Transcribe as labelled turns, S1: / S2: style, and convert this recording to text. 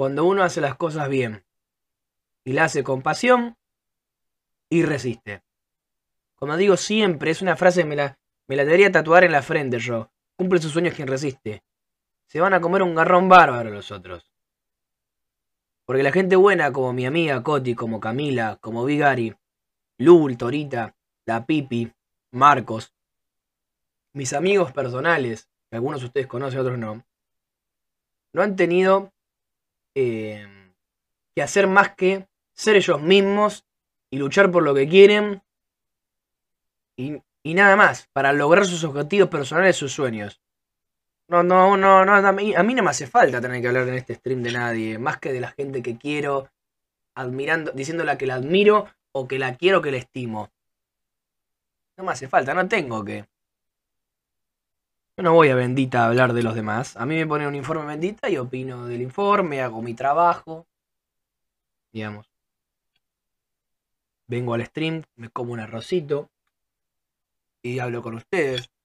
S1: cuando uno hace las cosas bien y la hace con pasión y resiste. Como digo siempre, es una frase, me la, me la debería tatuar en la frente yo. Cumple sus sueños quien resiste. Se van a comer un garrón bárbaro los otros. Porque la gente buena, como mi amiga Coti, como Camila, como Bigari. Lul, Torita, La Pipi, Marcos, mis amigos personales, que algunos de ustedes conocen, otros no, no han tenido eh, que hacer más que ser ellos mismos y luchar por lo que quieren y, nada más, para lograr sus objetivos personales, sus sueños. No, no, no, no, a mí, no me hace falta tener que hablar en este stream de nadie, más que de la gente que quiero, admirando, diciéndola que la admiro o que la quiero, que la estimo. No me hace falta, no tengo que no voy a bendita a hablar de los demás. A mí me ponen un informe bendita y opino del informe, hago mi trabajo. Digamos. Vengo al stream, me como un arrocito y hablo con ustedes.